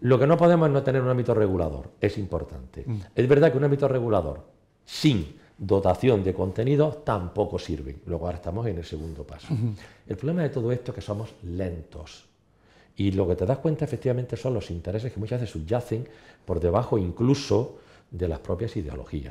Lo que no podemos es no tener un ámbito regulador, es importante. Mm. Es verdad que un ámbito regulador sin dotación de contenidos tampoco sirve. Luego ahora estamos en el segundo paso. El problema de todo esto es que somos lentos. Y lo que te das cuenta efectivamente son los intereses que muchas veces subyacen por debajo incluso de las propias ideologías.